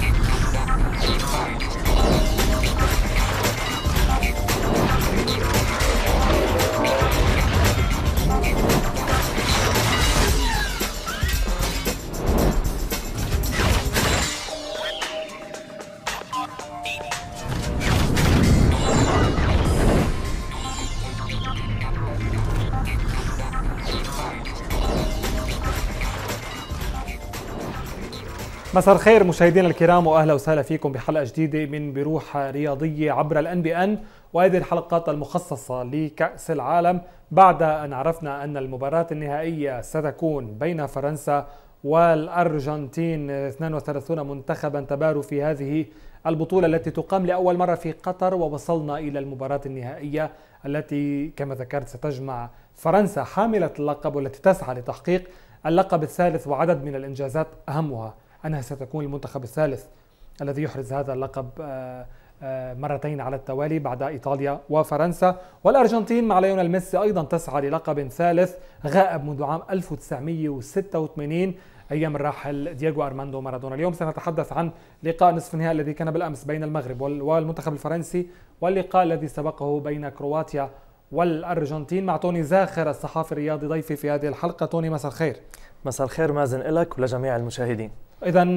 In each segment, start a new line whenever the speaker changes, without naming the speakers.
Thank you. مساء الخير مشاهدينا الكرام واهلا وسهلا فيكم بحلقه جديده من بروح رياضيه عبر الان بي ان وهذه الحلقات المخصصه لكاس العالم بعد ان عرفنا ان المباراه النهائيه ستكون بين فرنسا والارجنتين 32 منتخبا تباروا في هذه البطوله التي تقام لاول مره في قطر ووصلنا الى المباراه النهائيه التي كما ذكرت ستجمع فرنسا حامله اللقب والتي تسعى لتحقيق اللقب الثالث وعدد من الانجازات اهمها أنها ستكون المنتخب الثالث الذي يحرز هذا اللقب آه، آه، مرتين على التوالي بعد إيطاليا وفرنسا والأرجنتين مع ليونيل ميسي أيضا تسعى للقب ثالث غائب منذ عام 1986 ايام الراحل دييغو ارماندو مارادونا اليوم سنتحدث عن لقاء نصف النهائي الذي كان بالامس بين المغرب والمنتخب الفرنسي واللقاء الذي سبقه بين كرواتيا والارجنتين مع توني زاخر الصحافي الرياضي ضيفي في هذه الحلقه توني مساء الخير مساء الخير مازن لك ولجميع المشاهدين إذا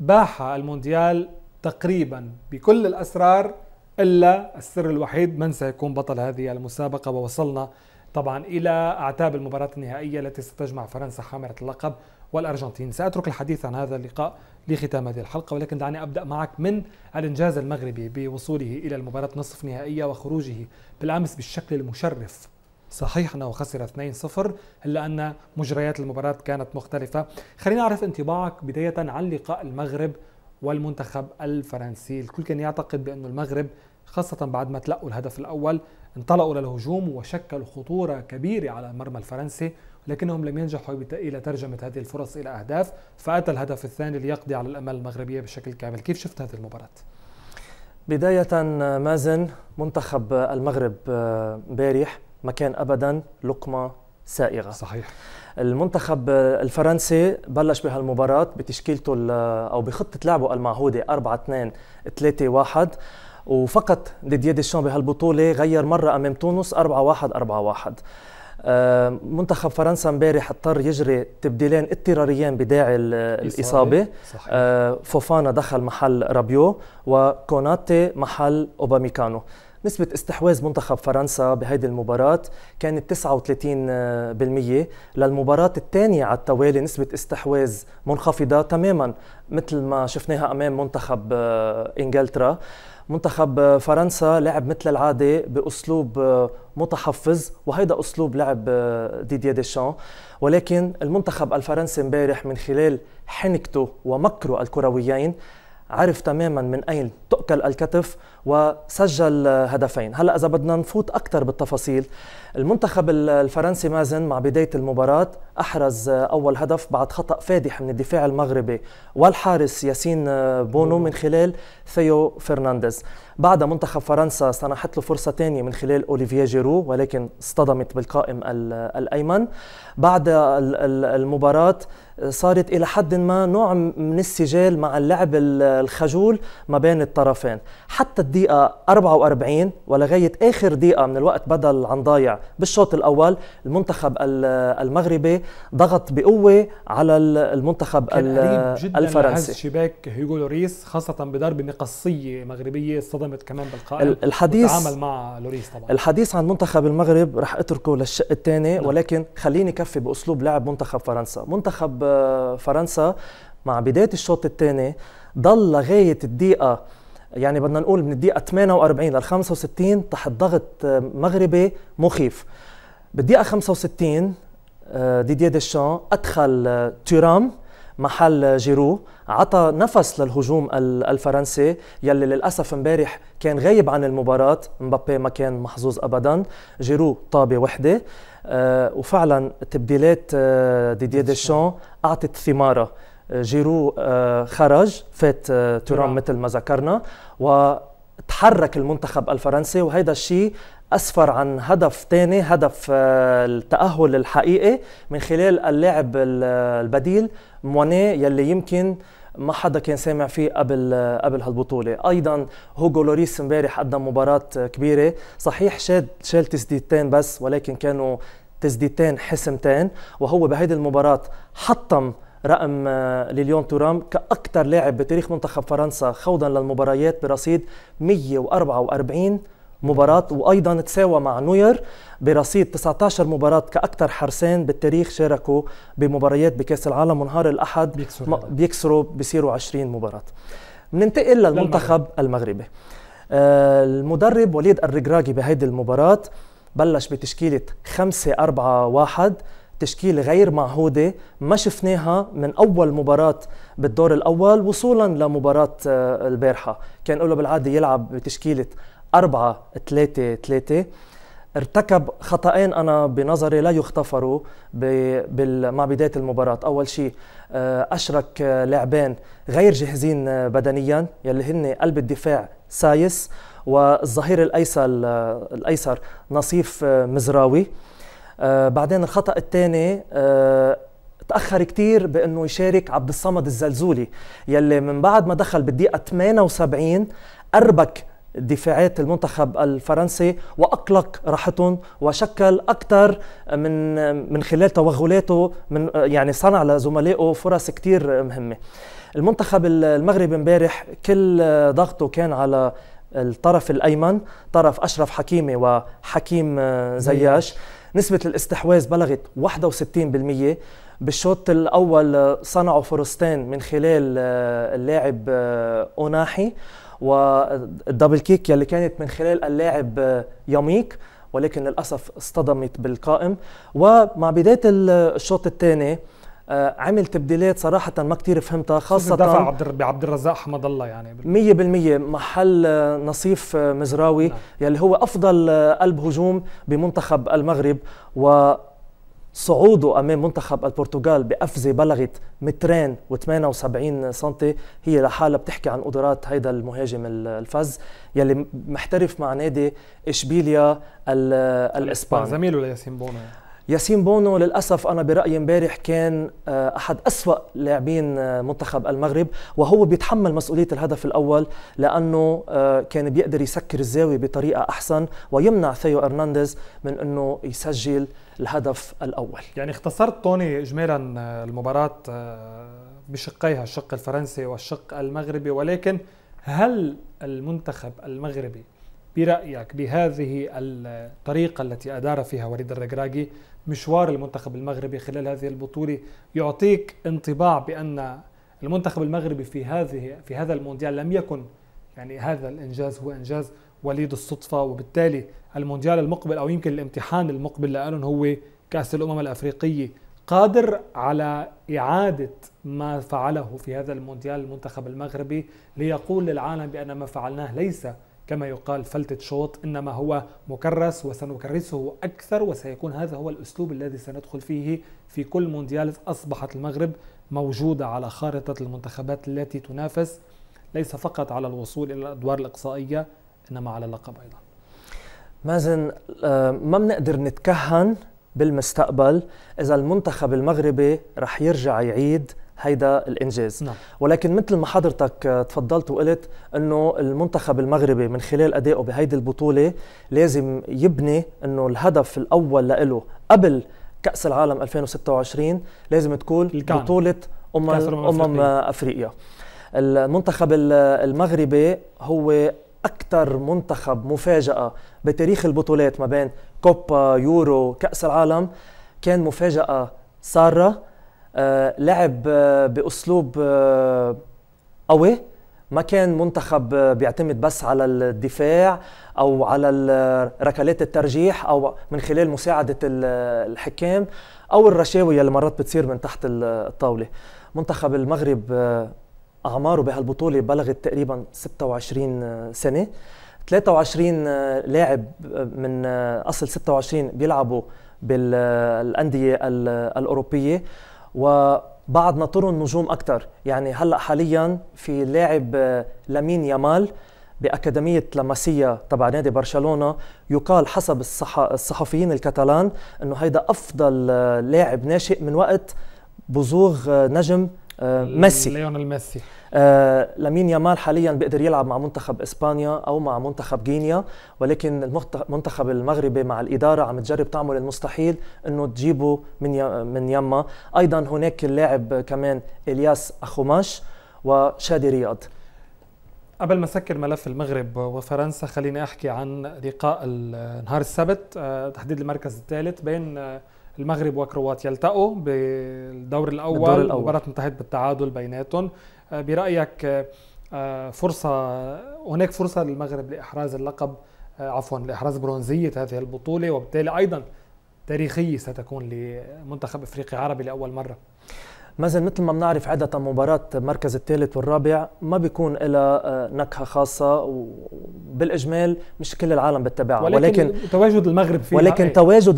باح المونديال تقريبا بكل الأسرار إلا السر الوحيد من سيكون بطل هذه المسابقة ووصلنا طبعا إلى أعتاب المباراة النهائية التي ستجمع فرنسا حاملة اللقب والأرجنتين سأترك الحديث عن هذا اللقاء لختام هذه الحلقة ولكن دعني أبدأ معك من الإنجاز المغربي بوصوله إلى المباراة نصف نهائية وخروجه بالأمس بالشكل المشرف صحيح انه خسر 2-0 الا ان مجريات المباراه كانت مختلفه، خلينا نعرف انطباعك بدايه عن لقاء المغرب والمنتخب الفرنسي، الكل كان يعتقد بانه المغرب خاصه بعد ما تلقوا الهدف الاول انطلقوا للهجوم وشكلوا خطوره كبيره على المرمى الفرنسي، لكنهم لم ينجحوا الى ترجمه هذه الفرص الى اهداف، فاتى الهدف الثاني ليقضي على الامال المغربيه بشكل كامل، كيف شفت هذه المباراه؟
بدايه مازن منتخب المغرب آه، امبارح ما كان ابدا لقمه سائغه صحيح المنتخب الفرنسي بلش بهالمباراة بتشكيلته أو بخطة لعبه المعهودة 4 2 3 1 وفقط ديدي ديشان بهالبطولة غير مرة أمام تونس 4 1 4 1 منتخب فرنسا امبارح اضطر يجري تبديلين اضطراريين بداعي الاصابه صحيح. آه، فوفانا دخل محل رابيو وكوناتي محل اوباميكانو نسبة استحواذ منتخب فرنسا بهيدي المباراة كانت 39% للمباراة الثانية على التوالي نسبة استحواذ منخفضة تماما مثل ما شفناها أمام منتخب آه، إنجلترا منتخب آه، فرنسا لعب مثل العادة بأسلوب آه، متحفظ وهيدا أسلوب لعب ديديا ديشان ولكن المنتخب الفرنسي امبارح من خلال حنكته ومكره الكرويين عرف تماما من اين تؤكل الكتف وسجل هدفين هلا اذا بدنا نفوت اكثر بالتفاصيل المنتخب الفرنسي مازن مع بدايه المباراه احرز اول هدف بعد خطا فادح من الدفاع المغربي والحارس ياسين بونو من خلال ثيو فرنانديز بعد منتخب فرنسا سنحت له فرصه ثانيه من خلال اوليفيا جيرو ولكن اصطدمت بالقائم الايمن بعد المباراه صارت إلى حد ما نوع من السجال مع اللعب الخجول ما بين الطرفين حتى الدقيقة 44 ولغاية آخر دقيقة من الوقت بدل عن ضايع بالشوط الأول المنتخب المغربي ضغط بقوة على المنتخب كان قريب جدا الفرنسي
شباك هيجو لوريس خاصة بضربة مقصيه مغربية صدمت كمان بالقائم الحديث تعامل مع لوريس طبعا
الحديث عن منتخب المغرب رح اتركه للشق الثاني نعم. ولكن خليني كفي بأسلوب لعب منتخب فرنسا منتخب فرنسا مع بدايه الشوط الثاني ضل لغايه الدقيقه يعني بدنا نقول من الدقيقه 48 لل 65 تحت ضغط مغربي مخيف بالدقيقه 65 آه، ديدييه ديشان ادخل آه، تيرام محل جيرو عطى نفس للهجوم الفرنسي يلي للاسف امبارح كان غايب عن المباراه مبابي ما كان محظوظ ابدا جيرو طابه وحده آه، وفعلا تبديلات آه، ديديا ديشان اعطت ثماره آه، جيرو خرج فات تورام مثل ما ذكرنا وتحرك المنتخب الفرنسي وهذا الشيء اسفر عن هدف ثاني هدف التاهل الحقيقي من خلال اللاعب البديل مواني يلي يمكن ما حدا كان سامع فيه قبل قبل هالبطوله ايضا هوجو لوريس امبارح قدم مباراه كبيره صحيح شاد شال تسديدتين بس ولكن كانوا تسديدتين حسمتين وهو بهيدي المباراه حطم رقم آه، لليون تورام كأكثر لاعب بتاريخ منتخب فرنسا خوضا للمباريات برصيد 144 مباراة وأيضا تساوى مع نوير برصيد 19 مباراة كأكثر حارسين بالتاريخ شاركوا بمباريات بكأس العالم ونهار الأحد بيكسروا, بيكسروا بيصيروا 20 مباراة بننتقل للمنتخب المغربي آه، المدرب وليد الرجراجي بهذه المباراة بلش بتشكيلة 5 4 1 تشكيلة غير معهودة ما شفناها من أول مباراة بالدور الأول وصولا لمباراة آه، البارحة كان له بالعادة يلعب بتشكيلة 4 3 3 ارتكب خطأين أنا بنظري لا يغتفروا مع بداية المباراة أول شيء آه، أشرك لاعبين غير جاهزين آه، بدنيا يلي هن قلب الدفاع سايس والظهير الأيسر آه، الأيسر نصيف مزراوي بعدين الخطأ الثاني تاخر كثير بانه يشارك عبد الصمد الزلزولي يلي من بعد ما دخل بالدقيقه 78 اربك دفاعات المنتخب الفرنسي واقلق راحتهم وشكل اكثر من من خلال توغلاته من يعني صنع لزملائه فرص كثير مهمه. المنتخب المغربي امبارح كل ضغطه كان على الطرف الايمن طرف اشرف حكيمي وحكيم زياش نسبة الاستحواذ بلغت 61% بالشوط الاول آه، صنعوا فرصتين من خلال آه، اللاعب آه، اوناحي والدبل كيك يلي كانت من خلال اللاعب يميك ولكن للاسف اصطدمت بالقائم ومع بدايه الشوط الثاني عمل تبديلات صراحة ما كثير فهمتها خاصة دفع عبد عبد الرزاق حمد الله يعني 100% محل نصيف مزراوي نعم. يلي هو أفضل قلب هجوم بمنتخب المغرب و صعوده امام منتخب البرتغال بقفزه بلغت مترين و78 سنتي هي لحالها بتحكي عن قدرات هيدا المهاجم الفز يلي محترف مع نادي اشبيليا الاسباني زميله لياسين بونا ياسين بونو للأسف أنا برأيي امبارح كان آه، أحد أسوأ لاعبين آه، منتخب المغرب وهو بيتحمل مسؤولية الهدف الأول لأنه آه، كان بيقدر يسكر الزاوية بطريقة أحسن ويمنع ثيو أرنانديز من أنه يسجل الهدف الأول
يعني اختصرت توني إجمالا المباراة بشقيها الشق الفرنسي والشق المغربي ولكن هل المنتخب المغربي برأيك بهذه الطريقة التي أدار فيها وليد الرجراجي مشوار المنتخب المغربي خلال هذه البطولة يعطيك انطباع بأن المنتخب المغربي في هذه في هذا المونديال لم يكن يعني هذا الإنجاز هو إنجاز وليد الصدفة وبالتالي المونديال المقبل أو يمكن الامتحان المقبل لأنه هو كأس الأمم الأفريقية قادر على إعادة ما فعله في هذا المونديال المنتخب المغربي ليقول للعالم بأن ما فعلناه ليس كما يقال فلتة شوط إنما هو مكرس وسنكرسه أكثر وسيكون هذا هو الأسلوب الذي سندخل فيه في كل مونديال أصبحت المغرب موجودة على خارطة المنتخبات التي تنافس ليس فقط على الوصول إلى الأدوار الإقصائية إنما على اللقب أيضا
مازن آه، ما بنقدر نتكهن بالمستقبل إذا المنتخب المغربي رح يرجع يعيد هيدا الانجاز نعم. ولكن مثل ما حضرتك آه، تفضلت وقلت انه المنتخب المغربي من خلال ادائه بهيدي البطوله لازم يبني انه الهدف الاول لإله قبل كاس العالم 2026 لازم تكون الكان. بطوله أمم-, امم امم افريقيا المنتخب المغربي هو اكثر منتخب مفاجاه بتاريخ البطولات ما بين كوبا يورو كاس العالم كان مفاجاه ساره آه، لعب آه، باسلوب آه، قوي ما كان منتخب بيعتمد بس على الدفاع او على ركلات الترجيح او من خلال مساعده الحكام او الرشاوي اللي مرات بتصير من تحت الطاوله منتخب المغرب اعماره بهالبطوله بلغت تقريبا 26 سنه 23 لاعب من اصل 26 بيلعبوا بالانديه الاوروبيه وبعد نطر النجوم اكثر يعني هلا حاليا في لاعب آه، لامين يامال بأكاديمية لاماسيا تبع نادي برشلونة يقال حسب الصحفيين الكتالان أنه هيدا أفضل آه، لاعب ناشئ من وقت بزوغ آه، نجم ميسي ليونيل ميسي آه لامين يامال حاليا بيقدر يلعب مع منتخب اسبانيا او مع منتخب غينيا ولكن المنتخب المغربي مع الاداره عم تجرب تعمل المستحيل انه تجيبه من من يما ايضا هناك اللاعب كمان الياس اخوماش وشادي رياض
قبل ما سكر ملف المغرب وفرنسا خليني احكي عن لقاء نهار السبت آه، تحديد المركز الثالث بين المغرب وكرواتيا التقوا بالدور الاول, الأول. مباراه انتهت بالتعادل بيناتهم آه، برايك آه، آه، فرصه هناك فرصه للمغرب لاحراز اللقب عفوا لاحراز برونزيه هذه البطوله وبالتالي ايضا تاريخيه ستكون
لمنتخب افريقيا عربي لاول مره مازن مثل ما بنعرف عادة مباراة المركز الثالث والرابع ما بيكون إلى آه، نكهة خاصة وبالإجمال مش كل العالم بتتابعها ولكن, ولكن تواجد المغرب فيها ولكن إيه. تواجد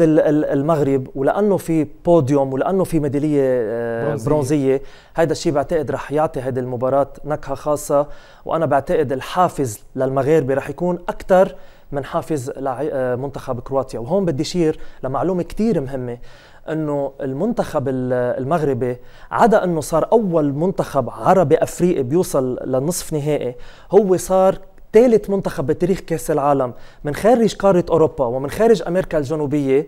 المغرب ولأنه في بوديوم ولأنه في ميدالية آه، برونزية, برونزية هذا الشيء بعتقد رح يعطي هذه المباراة نكهة خاصة وأنا بعتقد الحافز للمغاربة رح يكون أكثر من حافز آه، منتخب كرواتيا وهون بدي شير لمعلومة كتير مهمة انه المنتخب المغربي عدا انه صار اول منتخب عربي افريقي بيوصل للنصف نهائي هو صار ثالث منتخب بتاريخ كاس العالم من خارج قاره اوروبا ومن خارج امريكا الجنوبيه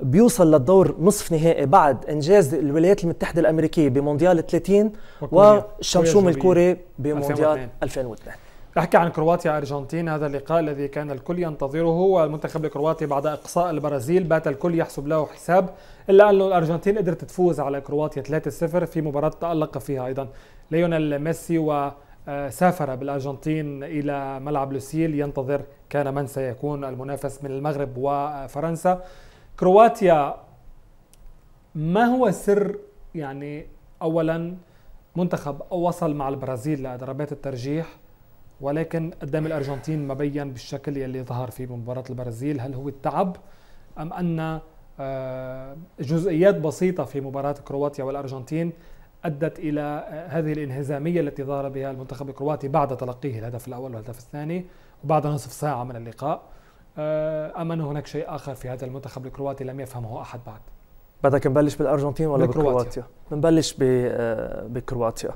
بيوصل للدور نصف نهائي بعد انجاز الولايات المتحده الامريكيه بمونديال 30 وشمشوم الكوري بمونديال 2002 نحكي عن كرواتيا
أرجنتين هذا اللقاء الذي كان الكل ينتظره والمنتخب الكرواتي بعد إقصاء البرازيل بات الكل يحسب له حساب إلا أن الأرجنتين قدرت تفوز على كرواتيا 3-0 في مباراة تألق فيها أيضا ليونيل ميسي و آه، سافر بالارجنتين الى ملعب لوسيل ينتظر كان من سيكون المنافس من المغرب وفرنسا كرواتيا ما هو سر يعني اولا منتخب وصل مع البرازيل لضربات الترجيح ولكن قدام الارجنتين ما بين بالشكل يلي ظهر فيه بمباراه البرازيل هل هو التعب ام ان آه، جزئيات بسيطه في مباراه كرواتيا والارجنتين ادت الى آه، هذه الانهزاميه التي ظهر بها المنتخب الكرواتي بعد تلقيه الهدف الاول والهدف الثاني وبعد نصف ساعه من اللقاء آه، ام ان هناك شيء اخر في هذا المنتخب الكرواتي لم يفهمه احد بعد
بدك نبلش بالارجنتين ولا بكرواتيا؟ بنبلش بكرواتيا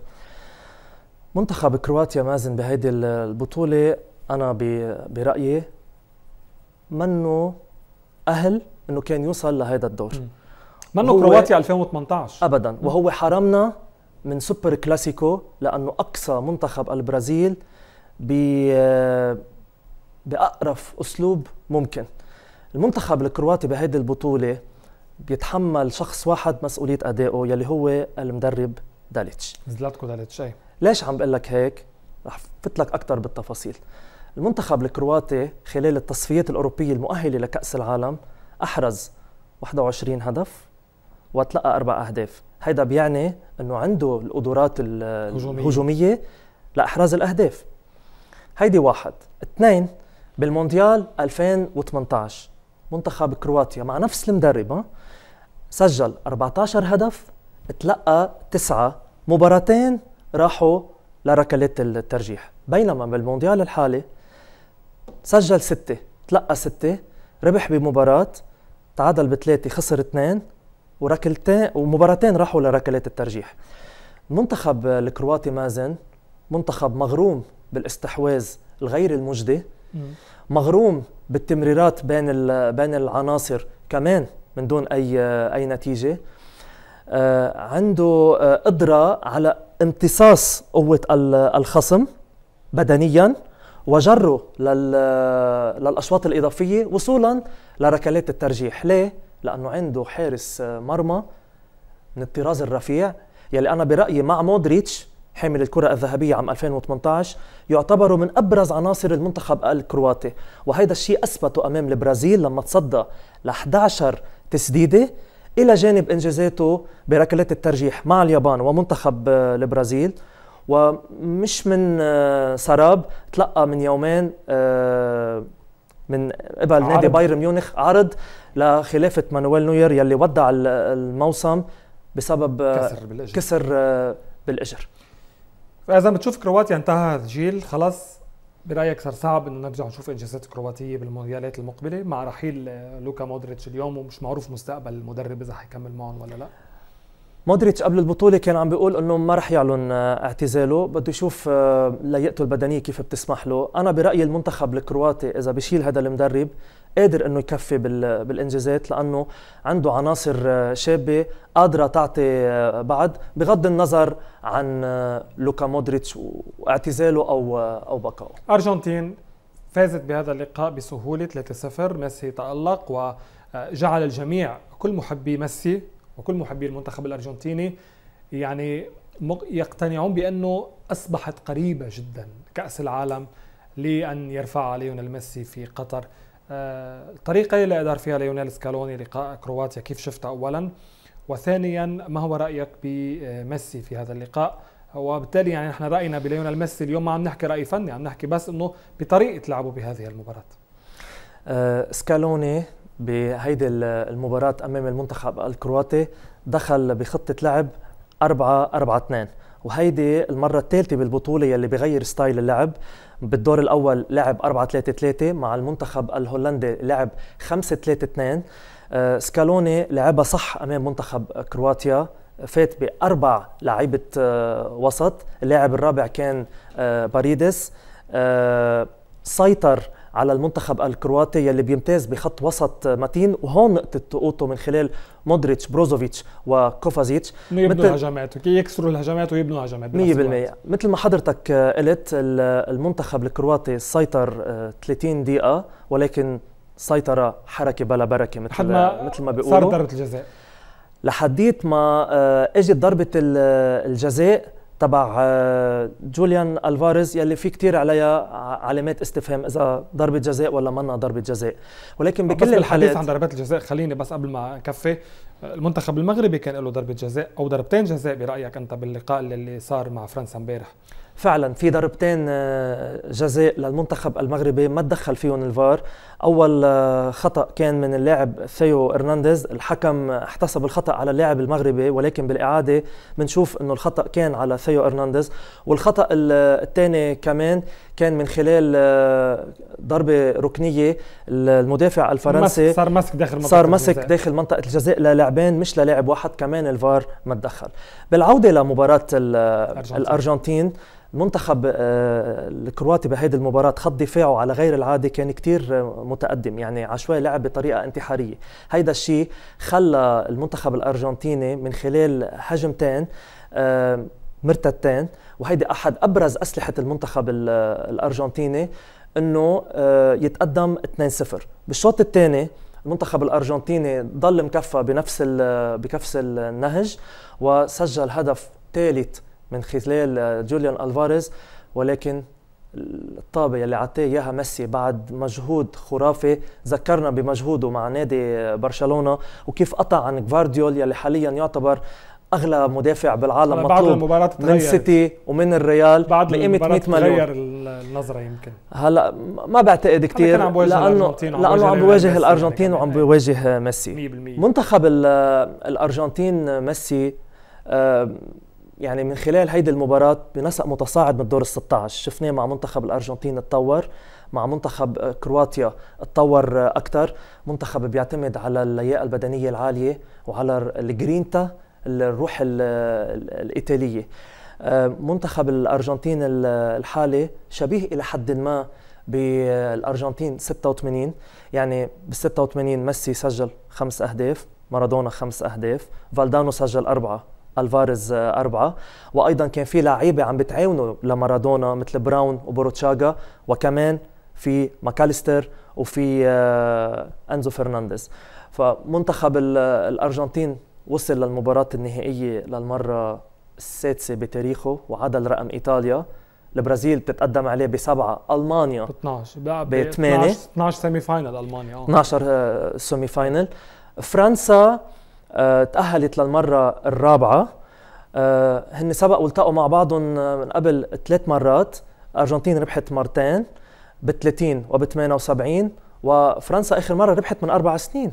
منتخب كرواتيا مازن بهيدي البطولة أنا برأيي منه أهل إنه كان يوصل لهيدا الدور منه كرواتيا
2018
أبدا وهو حرمنا من سوبر كلاسيكو لأنه أقصى منتخب البرازيل بأقرف أسلوب ممكن المنتخب الكرواتي بهيدي البطولة بيتحمل شخص واحد مسؤولية أدائه يلي هو المدرب داليتش زلاتكو داليتش أي ليش عم بقول لك هيك؟ رح فت لك اكثر بالتفاصيل. المنتخب الكرواتي خلال التصفيات الاوروبيه المؤهله لكاس العالم احرز 21 هدف وتلقى اربع اهداف، هيدا بيعني انه عنده القدرات الهجوميه, الهجومية لاحراز الاهداف. هيدي واحد، اثنين بالمونديال 2018 منتخب كرواتيا مع نفس المدرب سجل 14 هدف تلقى تسعة مباراتين راحوا لركلات الترجيح بينما بالمونديال الحالي سجل ستة تلقى ستة ربح بمباراة تعادل بثلاثة خسر اثنين وركلتين ومباراتين راحوا لركلات الترجيح المنتخب الكرواتي مازن منتخب مغروم بالاستحواذ الغير المجدي مغروم بالتمريرات بين بين العناصر كمان من دون اي اي نتيجه آه، عنده قدرة آه، على امتصاص قوة الخصم بدنيا وجره آه، للأشواط الإضافية وصولا لركلات الترجيح ليه؟ لأنه عنده حارس مرمى من الطراز الرفيع يلي أنا برأيي مع مودريتش حامل الكرة الذهبية عام 2018 يعتبروا من أبرز عناصر المنتخب الكرواتي وهذا الشيء أثبته أمام البرازيل لما تصدى ل 11 تسديدة إلى جانب إنجازاته بركلات الترجيح مع اليابان ومنتخب آه، البرازيل ومش من آه، سراب تلقى من يومين آه، من قبل نادي بايرن ميونخ عرض لخلافة مانويل نوير يلي ودع الموسم بسبب كسر بالأجر, كسر بالأجر.
فإذا بتشوف كرواتيا انتهى الجيل خلاص برايك صار صعب انه نرجع نشوف انجازات كرواتيه بالمونديالات المقبله مع رحيل لوكا مودريتش اليوم ومش معروف مستقبل المدرب اذا حيكمل معهم ولا لا
مودريتش قبل البطوله كان عم بيقول انه ما رح يعلن آه، اعتزاله بده يشوف آه، لياقته البدنيه كيف بتسمح له انا برايي المنتخب الكرواتي اذا بشيل هذا المدرب قادر انه يكفي بالانجازات لانه عنده عناصر آه، شابه قادره تعطي آه، بعد بغض النظر عن آه، لوكا مودريتش واعتزاله او او بقائه
ارجنتين فازت بهذا اللقاء بسهوله 3-0 ميسي تالق وجعل الجميع كل محبي ميسي وكل محبي المنتخب الارجنتيني يعني يقتنعون بانه اصبحت قريبه جدا كاس العالم لان يرفع عليهم الميسي في قطر الطريقة آه، اللي أدار فيها ليونيل سكالوني لقاء كرواتيا كيف شفتها أولا وثانيا ما هو رأيك بميسي في هذا اللقاء وبالتالي يعني نحن رأينا بليونيل ميسي اليوم ما عم نحكي رأي فني عم نحكي بس أنه بطريقة
لعبه بهذه المباراة أه سكالوني بهيدي المباراة أمام المنتخب الكرواتي دخل بخطة لعب 4 4 2 وهيدي المرة الثالثة بالبطولة يلي بغير ستايل اللعب بالدور الأول لعب 4 3 3 مع المنتخب الهولندي لعب 5 3 2 سكالوني لعبها صح أمام منتخب كرواتيا فات بأربع لعيبة آه، وسط اللاعب الرابع كان آه، باريدس آه، سيطر على المنتخب الكرواتي يلي بيمتاز بخط وسط متين وهون نقطة قوته من خلال مودريتش بروزوفيتش وكوفازيتش يبنوا يبنوا
هجمات يكسروا الهجمات ويبنوا هجمات 100%
مثل ما حضرتك قلت المنتخب الكرواتي سيطر 30 آه، دقيقة ولكن سيطرة حركة بلا بركة مثل ما مثل ما بيقولوا صار ضربة الجزاء لحديت ما آه، اجت ضربة الجزاء تبع آه، جوليان الفاريز يلي في كتير عليها آه، علامات استفهام اذا ضربه جزاء ولا منا ضربه جزاء ولكن آه، بكل بس الحالات عن
ضربات الجزاء خليني بس قبل ما اكفي المنتخب المغربي كان له ضربه جزاء او ضربتين جزاء برايك انت باللقاء اللي
صار مع فرنسا امبارح فعلا في ضربتين آه، جزاء للمنتخب المغربي ما تدخل فيهم الفار اول آه، خطا كان من اللاعب ثيو هرنانديز الحكم احتسب الخطا على اللاعب المغربي ولكن بالاعاده بنشوف انه الخطا كان على ثيو هرنانديز والخطا الثاني كمان كان من خلال آه، ضربه ركنيه المدافع الفرنسي صار مسك داخل منطقه صار مسك داخل منطقه الجزاء للاعبين مش للاعب واحد كمان الفار ما تدخل بالعوده لمباراه الارجنتين, الأرجنتين المنتخب آه، الكرواتي بهيدي المباراة خط دفاعه على غير العادة كان كتير آه، متقدم يعني عشوائي لعب بطريقة انتحارية هيدا الشيء خلى المنتخب الأرجنتيني من خلال هجمتين مرتدتين وهيدي احد ابرز اسلحه المنتخب الارجنتيني انه آه، يتقدم 2-0 بالشوط الثاني المنتخب الارجنتيني ضل مكفى بنفس بنفس النهج وسجل هدف ثالث من خلال آه، جوليان الفاريز ولكن الطابه يلي عطيه اياها ميسي بعد مجهود خرافي ذكرنا بمجهوده مع نادي آه، برشلونه وكيف قطع عن غوارديول يلي حاليا يعتبر اغلى مدافع بالعالم بعد المباراة من سيتي ومن الريال بعد بقيمه 100 مليون تغير
النظرة يمكن
هلا ما بعتقد كثير لانه لانه عم بيواجه الارجنتين وعم بيواجه ميسي 100% منتخب الارجنتين ميسي آه، يعني من خلال هيدي المباراة بنسق متصاعد من الدور ال 16 شفناه مع منتخب الأرجنتين تطور مع منتخب كرواتيا تطور أكثر منتخب بيعتمد على اللياقة البدنية العالية وعلى الجرينتا الروح الايطاليه آه، منتخب الارجنتين الحالي شبيه الى حد ما بالارجنتين 86 يعني بال 86 ميسي سجل خمس اهداف مارادونا خمس اهداف فالدانو سجل اربعه الفارز آه، أربعة وأيضا كان في لعيبة عم بتعاونوا لمارادونا مثل براون وبوروتشاغا وكمان في ماكاليستر وفي آه، أنزو فرنانديز فمنتخب الأرجنتين وصل للمباراة النهائية للمرة السادسة بتاريخه وعدل رقم إيطاليا البرازيل بتتقدم عليه بسبعة ألمانيا ب 12 ب 8
12 سيمي فاينل ألمانيا 12
آه. آه، سيمي فاينل فرنسا آه، تأهلت للمرة الرابعة هن سبق والتقوا مع بعضهم من قبل ثلاث مرات الأرجنتين ربحت مرتين ب 30 وب 78 وفرنسا آخر مرة ربحت من أربع سنين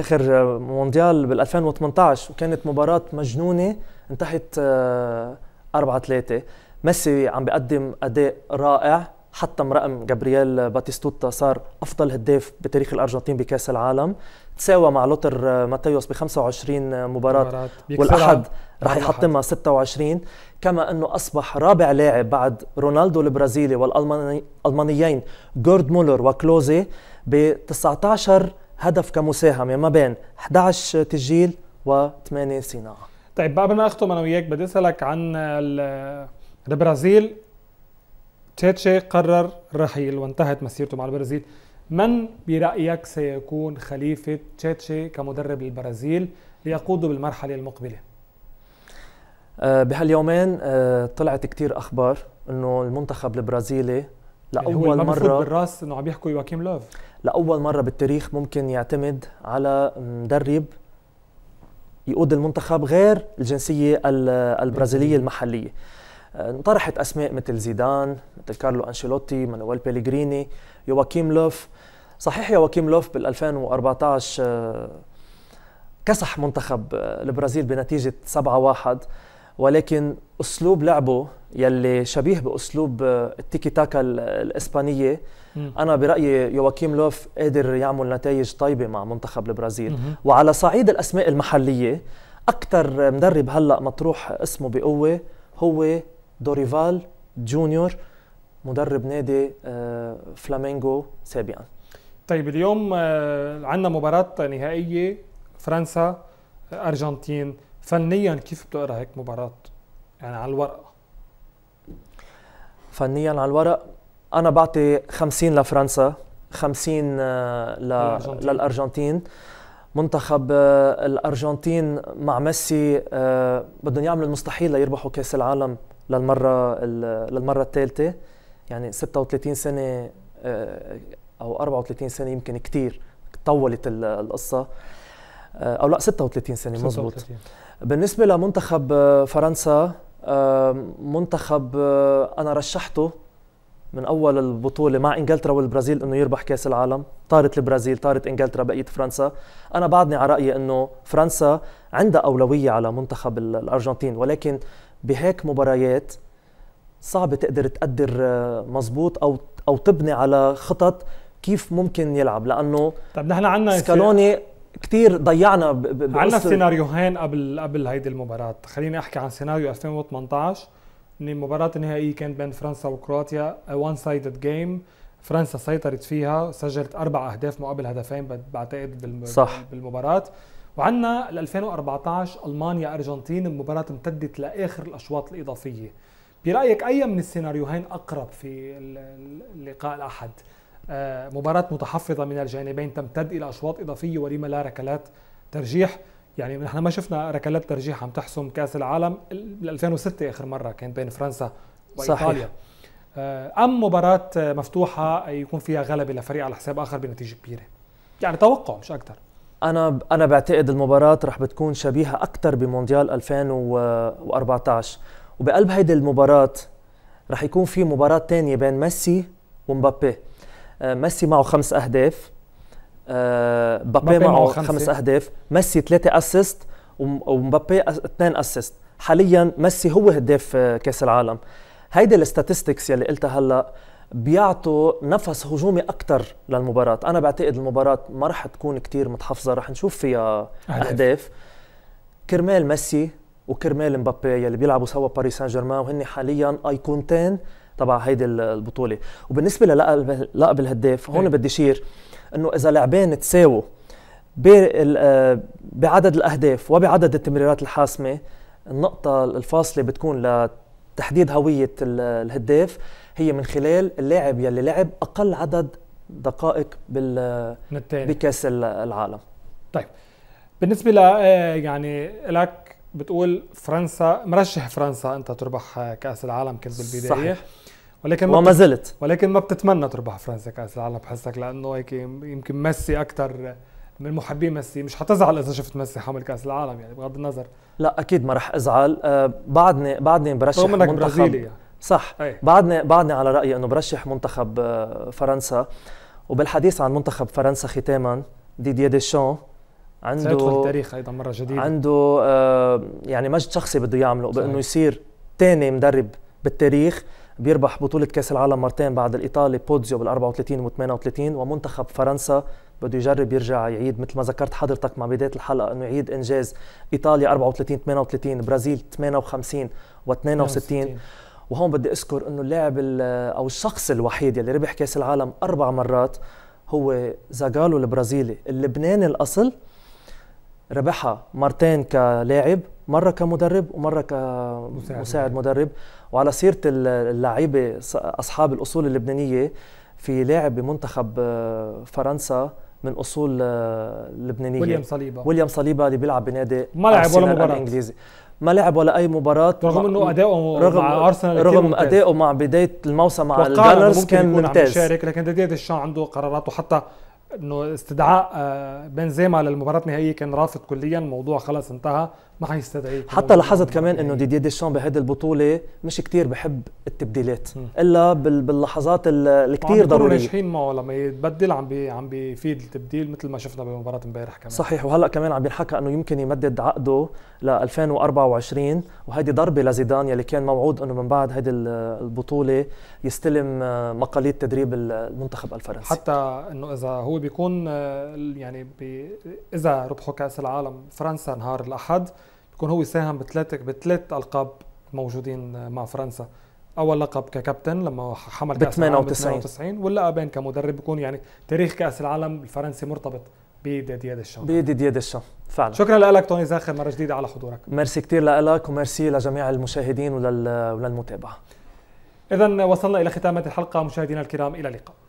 اخر آه، مونديال بال 2018 وكانت مباراه مجنونه انتهت 4 آه، 3 ميسي عم بيقدم اداء رائع حطم رقم جابرييل باتيستوتا صار افضل هداف بتاريخ الارجنتين بكاس العالم تساوى مع لوتر آه، ماتيوس ب 25 مباراه, والاحد رح يحطمها 26 كما انه اصبح رابع لاعب بعد رونالدو البرازيلي والالمانيين جورد مولر وكلوزي ب 19 هدف كمساهمه ما بين 11 تسجيل و8 صناعه
طيب قبل ما اختم انا وياك بدي اسالك عن البرازيل تشيتشي قرر الرحيل وانتهت مسيرته مع البرازيل من برايك سيكون خليفه تشيتشي كمدرب للبرازيل ليقوده بالمرحله المقبله
آه، بهاليومين آه، طلعت كثير اخبار انه المنتخب البرازيلي لاول هو مره بالراس انه عم يحكوا يواكيم لوف لاول مره بالتاريخ ممكن يعتمد على مدرب يقود المنتخب غير الجنسيه البرازيليه المحليه آه، انطرحت اسماء مثل زيدان مثل كارلو انشيلوتي مانويل بيليغريني يواكيم لوف صحيح يواكيم لوف بال 2014 آه، كسح منتخب آه، البرازيل بنتيجه 7-1 ولكن اسلوب لعبه يلي شبيه باسلوب التيكي تاكا الاسبانيه مم. انا برايي يواكيم لوف قادر يعمل نتائج طيبه مع منتخب البرازيل مم. وعلى صعيد الاسماء المحليه اكثر مدرب هلا مطروح اسمه بقوه هو دوريفال جونيور مدرب نادي آه، فلامينغو سابقا
طيب اليوم آه، عندنا مباراة نهائية فرنسا أرجنتين فنيا كيف بتقرا هيك مباراة
يعني على الورقة فنيا على الورق انا بعطي 50 لفرنسا 50 آه، للارجنتين منتخب آه، الارجنتين مع ميسي آه، بدهم يعملوا المستحيل ليربحوا كاس العالم للمره للمره الثالثه يعني 36 سنه او 34 سنه يمكن كثير طولت القصه او لا 36 سنه مضبوط بالنسبه لمنتخب فرنسا منتخب آه، انا رشحته من اول البطوله مع انجلترا والبرازيل انه يربح كاس العالم طارت البرازيل طارت انجلترا بقيت فرنسا انا بعدني على رايي انه فرنسا عندها اولويه على منتخب الارجنتين ولكن بهيك مباريات صعب تقدر تقدر آه، مزبوط او او تبني على خطط كيف ممكن يلعب لانه طب نحن عندنا سكالوني كثير ضيعنا ب... عندنا سيناريوهين
قبل قبل هيدي المباراه خليني احكي عن سيناريو 2018 ان المباراه النهائيه كانت بين فرنسا وكرواتيا وان سايدد جيم فرنسا سيطرت فيها سجلت اربع اهداف مقابل هدفين بعتقد بالم... صح. بالمباراه وعندنا 2014 المانيا ارجنتين المباراه امتدت لاخر الاشواط الاضافيه برايك اي من السيناريوهين اقرب في اللقاء الاحد آه، مباراة متحفظة من الجانبين تمتد إلى أشواط إضافية ولما لا ركلات ترجيح يعني نحن ما شفنا ركلات ترجيح عم تحسم كأس العالم 2006 آخر مرة كانت بين فرنسا وإيطاليا صحيح. آه، أم مباراة مفتوحة يكون فيها غلبة لفريق على حساب آخر بنتيجة كبيرة يعني توقع مش أكثر
انا انا بعتقد المباراه رح بتكون شبيهه اكثر بمونديال 2014 وبقلب هيدي المباراه رح يكون في مباراه تانية بين ميسي ومبابي آه، ميسي معه خمس اهداف آه، مبابي معه خمس اهداف ميسي ثلاثه اسيست ومبابي اثنين اسيست حاليا ميسي هو هداف آه، كاس العالم هيدي الستاتستكس يلي قلتها هلا بيعطوا نفس هجومي اكثر للمباراه انا بعتقد المباراه ما رح تكون كتير متحفظه رح نشوف فيها أهداف, أهداف. كرمال ميسي وكرمال مبابي يلي بيلعبوا سوا باريس سان جيرمان وهن حاليا ايقونتين تبع هيدي البطوله وبالنسبه للقب الهداف هون إيه. بدي شير انه اذا لاعبين تساووا آه، بعدد الاهداف وبعدد التمريرات الحاسمه النقطه الفاصله بتكون لتحديد هويه الهداف هي من خلال اللاعب يلي لعب اقل عدد دقائق بال بكاس العالم طيب
بالنسبه ل آه، يعني لك بتقول فرنسا مرشح فرنسا انت تربح كاس العالم كنت بالبدايه صحيح ولكن ما وما زلت ولكن ما بتتمنى تربح فرنسا كاس العالم بحسك لانه هيك يمكن ميسي اكثر من محبي ميسي مش حتزعل
اذا شفت ميسي حامل كاس العالم يعني بغض النظر لا اكيد ما راح ازعل أه بعدني بعدني برشح منك منتخب برازيلي يعني. صح أي. بعدني بعدني على رايي انه برشح منتخب آه، فرنسا وبالحديث عن منتخب فرنسا ختاما ديدييه ديشان عنده سيدخل التاريخ ايضا مره جديده عنده آه يعني مجد شخصي بده يعمله بانه يصير ثاني مدرب بالتاريخ بيربح بطولة كأس العالم مرتين بعد الإيطالي بوتزيو بال 34 و 38 ومنتخب فرنسا بده يجرب يرجع يعيد مثل ما ذكرت حضرتك مع بداية الحلقة أنه يعيد إنجاز إيطاليا 34 38 برازيل 58 و 62 وهون بدي أذكر أنه اللاعب أو الشخص الوحيد يلي ربح كأس العالم أربع مرات هو زاغالو البرازيلي اللبناني الأصل ربحها مرتين كلاعب مرة كمدرب ومرة كمساعد مدرب وعلى سيرة اللعيبة أصحاب الأصول اللبنانية في لاعب بمنتخب آه، فرنسا من اصول آه، لبنانيه ويليام صليبا ويليام صليبا اللي بيلعب بنادي ما لعب ولا مباراه الانجليزي ما لعب ولا اي مباراه رغم انه اداؤه رغم مع ارسنال رغم اداؤه مع بدايه الموسم مع الجانرز كان ممتاز شارك لكن
ديدي الشان عنده قرارات وحتى انه استدعاء آه، بنزيما للمباراه النهائيه
كان رافض كليا الموضوع خلص انتهى ما حيستدعي حتى لاحظت كمان انه ديدي ديشون بهيدي البطوله مش كتير بحب التبديلات الا باللحظات الكتير ضروريه ناجحين معه
لما يتبدل عم بي عم بيفيد التبديل مثل ما شفنا بمباراه امبارح
كمان صحيح وهلا كمان عم بينحكى انه يمكن يمدد عقده ل 2024 وهيدي ضربه لزيدان يلي كان موعود انه من بعد هيدي البطوله يستلم آه، مقاليد تدريب المنتخب الفرنسي
حتى انه اذا هو بيكون آه، يعني بي اذا ربحوا كاس العالم فرنسا نهار الاحد كون هو ساهم بثلاث بثلاث القاب موجودين مع فرنسا اول لقب ككابتن لما حمل كاس العالم ب 98 واللقبين كمدرب بيكون يعني تاريخ كاس العالم الفرنسي مرتبط بايد دياد الشام
بايد الشام فعلا شكرا لك توني زاخر مره جديده على حضورك ميرسي كثير لك وميرسي لجميع المشاهدين وللمتابعه
اذا وصلنا الى ختام هذه الحلقه مشاهدينا الكرام الى اللقاء